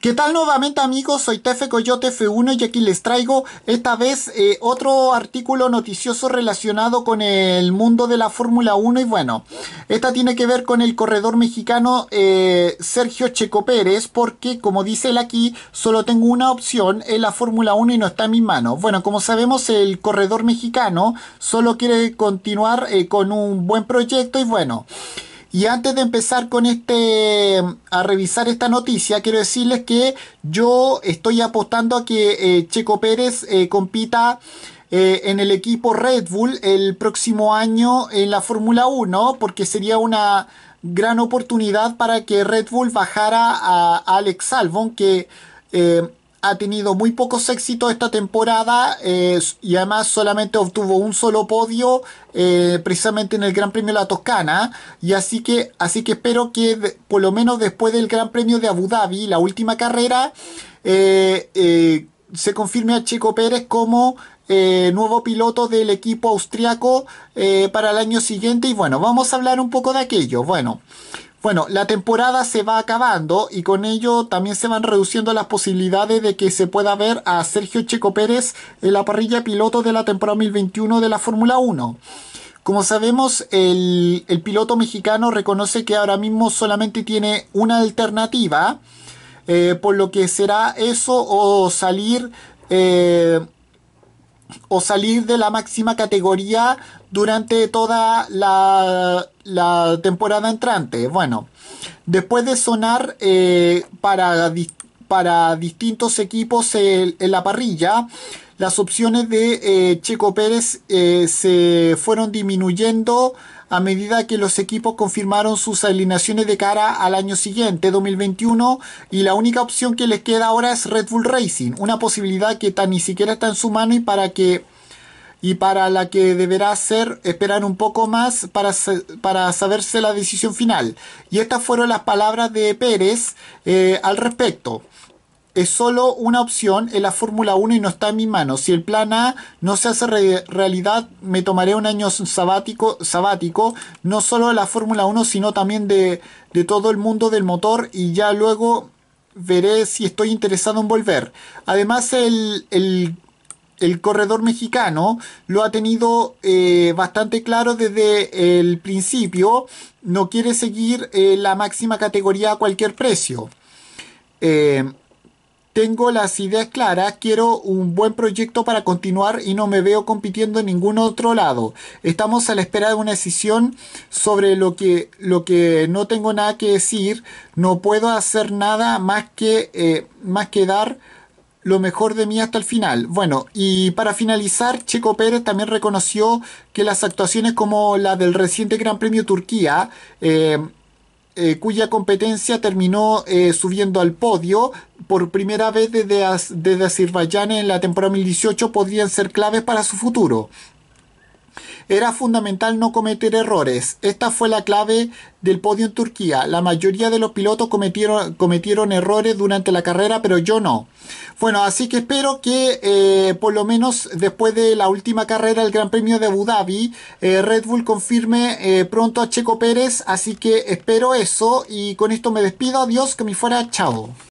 ¿Qué tal nuevamente amigos? Soy Tefe Coyote F1 y aquí les traigo esta vez eh, otro artículo noticioso relacionado con el mundo de la Fórmula 1 y bueno, esta tiene que ver con el corredor mexicano eh, Sergio Checo Pérez porque como dice él aquí, solo tengo una opción en la Fórmula 1 y no está en mis manos. Bueno, como sabemos el corredor mexicano solo quiere continuar eh, con un buen proyecto y bueno... Y antes de empezar con este, mm, a revisar esta noticia, quiero decirles que yo estoy apostando a que eh, Checo Pérez eh, compita eh, en el equipo Red Bull el próximo año en la Fórmula 1, porque sería una gran oportunidad para que Red Bull bajara a Alex Albon, que ha tenido muy pocos éxitos esta temporada eh, y además solamente obtuvo un solo podio eh, precisamente en el Gran Premio de la Toscana y así que así que espero que por lo menos después del Gran Premio de Abu Dhabi la última carrera eh, se confirme a Checo Pérez como eh, nuevo piloto del equipo austriaco eh, para el año siguiente. Y bueno, vamos a hablar un poco de aquello. Bueno, bueno, la temporada se va acabando y con ello también se van reduciendo las posibilidades de que se pueda ver a Sergio Checo Pérez en la parrilla piloto de la temporada 2021 de la Fórmula 1. Como sabemos, el, el piloto mexicano reconoce que ahora mismo solamente tiene una alternativa eh, por lo que será eso o salir eh, o salir de la máxima categoría durante toda la, temporada entrante. Bueno, después de sonar eh, para, para, distintos equipos en, la parrilla, las opciones de Checo Pérez se fueron disminuyendo a medida que los equipos confirmaron sus alineaciones de cara al año siguiente, 2021, y la única opción que les queda ahora es Red Bull Racing, una posibilidad que tan ni siquiera está en su mano y para la que deberá ser, esperar un poco más para, saberse la decisión final. Y estas fueron las palabras de Pérez eh, al respecto es solo una opción en la Fórmula 1 y no está en mi mano. Si el plan A no se hace realidad, me tomaré un año sabático, sabático no solo de la Fórmula 1, sino también de, todo el mundo del motor y ya luego veré si estoy interesado en volver. Además, el, corredor mexicano lo ha tenido eh, bastante claro desde el principio. No quiere seguir eh, la máxima categoría a cualquier precio. Eh, tengo las ideas claras, quiero un buen proyecto para continuar y no me veo compitiendo en ningún otro lado. Estamos a la espera de una decisión sobre lo que, lo que no tengo nada que decir, no puedo hacer nada más que, eh, más que dar lo mejor de mí hasta el final. Bueno, y para finalizar, Checo Pérez también reconoció que las actuaciones como la del reciente Gran Premio Turquía, eh, eh, cuya competencia terminó eh, subiendo al podio por primera vez desde, desde Azerbaiyán en la temporada 2018, podrían ser claves para su futuro. Era fundamental no cometer errores. Esta fue la clave del podio en Turquía. La mayoría de los pilotos cometieron, cometieron errores durante la carrera, pero yo no. Bueno, así que espero que eh, por lo menos después de la última carrera del Gran Premio de Abu Dhabi, eh, Red Bull confirme eh, pronto a Checo Pérez. Así que espero eso y con esto me despido. Adiós, que me fuera. Chao.